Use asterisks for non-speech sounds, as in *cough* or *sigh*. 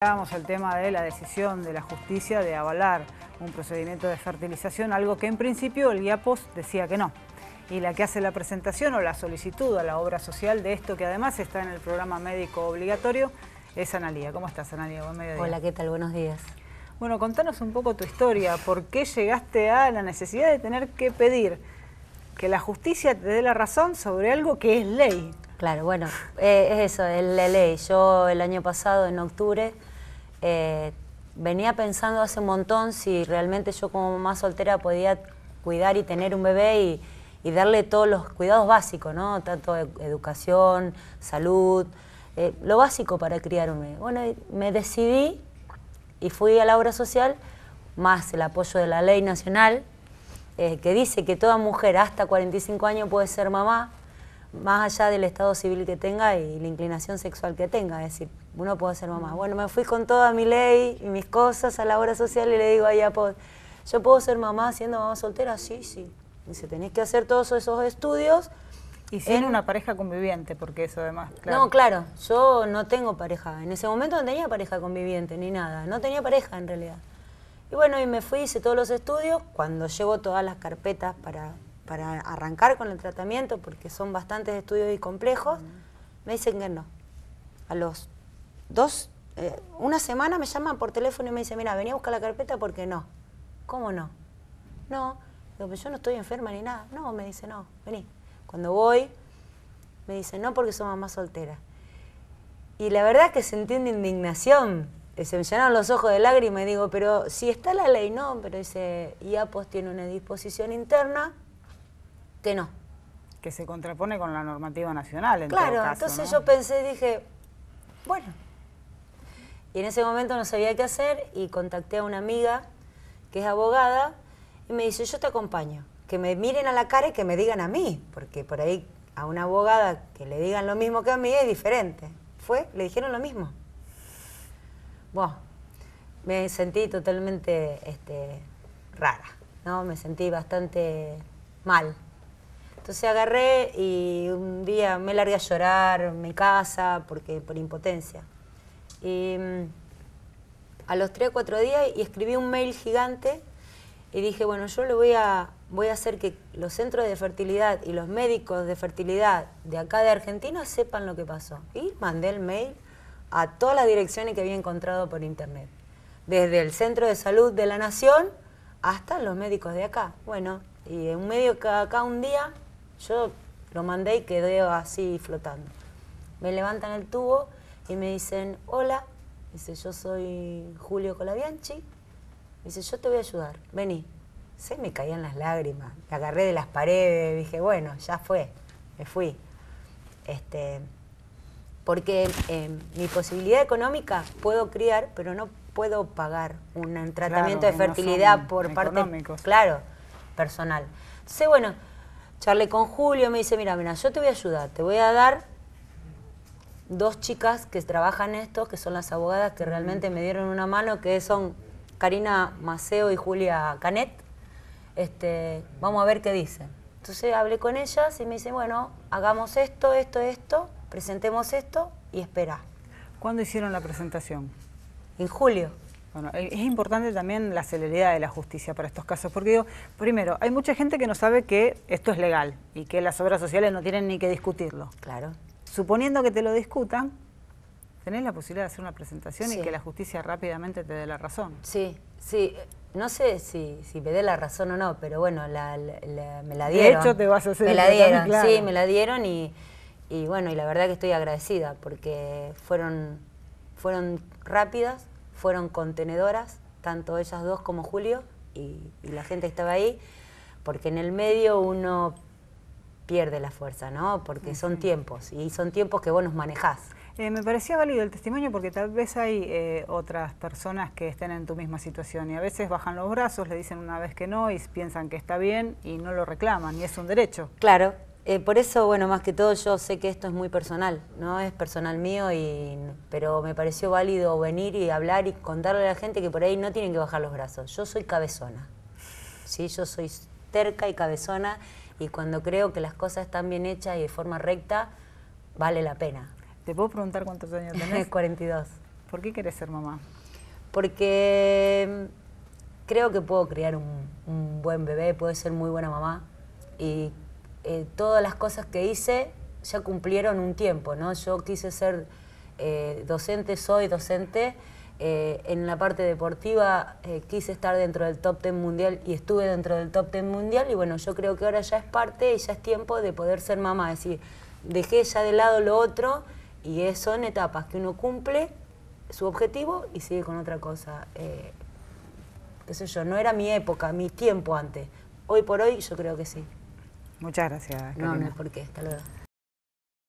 Hablábamos al tema de la decisión de la justicia de avalar un procedimiento de fertilización, algo que en principio el IAPOS decía que no. Y la que hace la presentación o la solicitud a la obra social de esto, que además está en el programa médico obligatorio, es Analía. ¿Cómo estás, Analía? Buen mediodía. Hola, ¿qué tal? Buenos días. Bueno, contanos un poco tu historia. ¿Por qué llegaste a la necesidad de tener que pedir que la justicia te dé la razón sobre algo que es ley? Claro, bueno, eh, es eso, es la ley. Yo el año pasado, en octubre, eh, venía pensando hace un montón si realmente yo como mamá soltera podía cuidar y tener un bebé y, darle todos los cuidados básicos, ¿no? Tanto e-, educación, salud, eh, lo básico para criar un bebé. Bueno, me decidí y fui a la obra social, más el apoyo de la ley nacional, eh, que dice que toda mujer hasta 45 años puede ser mamá, más allá del estado civil que tenga y la inclinación sexual que tenga. Es decir, uno puedo ser mamá. Bueno, me fui con toda mi ley y mis cosas a la hora social y le digo a ella, ¿yo puedo ser mamá siendo mamá soltera? Sí, sí. Dice, tenés que hacer todos esos estudios. Y sin en... una pareja conviviente, porque eso además, No, claro, yo no tengo pareja. En ese momento no tenía pareja conviviente ni nada. No tenía pareja en realidad. Y bueno, y me fui, hice todos los estudios. Cuando llevo todas las carpetas para, para arrancar con el tratamiento, porque son bastantes estudios y complejos, me dicen que no. A los dos, eh, una semana me llaman por teléfono y me dicen, mira, venía a buscar la carpeta porque no. ¿Cómo no? No. yo no estoy enferma ni nada. No, me dice, no, vení. Cuando voy, me dice, no, porque soy mamá soltera. Y la verdad que se entiende indignación. Se me llenaron los ojos de lágrimas y digo, pero si está la ley, no. Pero dice, IAPOS tiene una disposición interna que no. Que se contrapone con la normativa nacional, Claro, entonces yo pensé, dije, bueno, y en ese momento no sabía qué hacer y contacté a una amiga que es abogada y me dice, yo te acompaño. Que me miren a la cara y que me digan a mí, porque por ahí a una abogada que le digan lo mismo que a mí es diferente. Fue, le dijeron lo mismo. Bueno, me sentí totalmente este, rara, ¿no? Me sentí bastante mal. Entonces agarré y un día me largué a llorar en mi casa porque por impotencia. Em, a los 3 o 4 días y escribí un mail gigante y dije, bueno, yo le voy a, voy a hacer que los centros de fertilidad y los médicos de fertilidad de acá de Argentina sepan lo que pasó. Y mandé el mail a todas las direcciones que había encontrado por internet, desde el Centro de Salud de la Nación hasta los médicos de acá. Bueno, y en un medio que acá un día yo lo mandé y quedé así flotando. Me levantan el tubo y me dicen, hola, dice, yo soy Julio Colabianchi, dice, yo te voy a ayudar, vení. Se me caían las lágrimas, me agarré de las paredes, dije, bueno, ya fue, me fui. Este, porque em, mi posibilidad económica puedo criar, pero no puedo pagar un tratamiento de fertilidad por parte, claro, personal. Entonces, bueno, charlé con Julio, me dice, mira, mira, yo te voy a ayudar, te voy a dar dos chicas que trabajan esto, que son las abogadas que realmente me dieron una mano, que son Karina Maceo y Julia Canet. Este, vamos a ver qué dicen. Entonces hablé con ellas y me dicen, bueno, hagamos esto, esto, esto, presentemos esto y espera. ¿Cuándo hicieron la presentación? En julio. Bueno, eh, es importante también la celeridad de la justicia para estos casos, porque digo, primero, hay mucha gente que no sabe que esto es legal y que las obras sociales no tienen ni que discutirlo. Claro suponiendo que te lo discutan, tenés la posibilidad de hacer una presentación y que la justicia rápidamente te dé la razón. Sí, sí. No sé si, me dé la razón o no, pero bueno, me la dieron. De hecho, te vas a hacer la dieron, sí, me la dieron y, bueno, y la verdad que estoy agradecida porque fueron, fueron rápidas, fueron contenedoras, tanto ellas dos como Julio y, la gente estaba ahí, porque en el medio uno pierde la fuerza, ¿no? Porque son tiempos y son tiempos que vos nos manejás. Eh, me parecía válido el testimonio porque tal vez hay eh, otras personas que estén en tu misma situación y a veces bajan los brazos, le dicen una vez que no y piensan que está bien y no lo reclaman y es un derecho. Claro, eh, por eso, bueno, más que todo yo sé que esto es muy personal, ¿no? Es personal mío, y, pero me pareció válido venir y hablar y contarle a la gente que por ahí no tienen que bajar los brazos. Yo soy cabezona, ¿sí? Yo soy terca y cabezona y cuando creo que las cosas están bien hechas y de forma recta, vale la pena. ¿Te puedo preguntar cuántos años tenés? 42. *laughs* ¿Por qué querés ser mamá? Porque mm, creo que puedo criar un, buen bebé, puedo ser muy buena mamá y eh, todas las cosas que hice ya cumplieron un tiempo, ¿no? Yo quise ser eh, docente, soy docente eh, en la parte deportiva eh, quise estar dentro del top ten mundial y estuve dentro del top ten mundial y bueno, yo creo que ahora ya es parte y ya es tiempo de poder ser mamá, es decir, dejé ya de lado lo otro y eso son etapas que uno cumple su objetivo y sigue con otra cosa. Eh, qué sé yo, no era mi época, mi tiempo antes. Hoy por hoy yo creo que sí. Muchas gracias. No, no es por qué, hasta luego.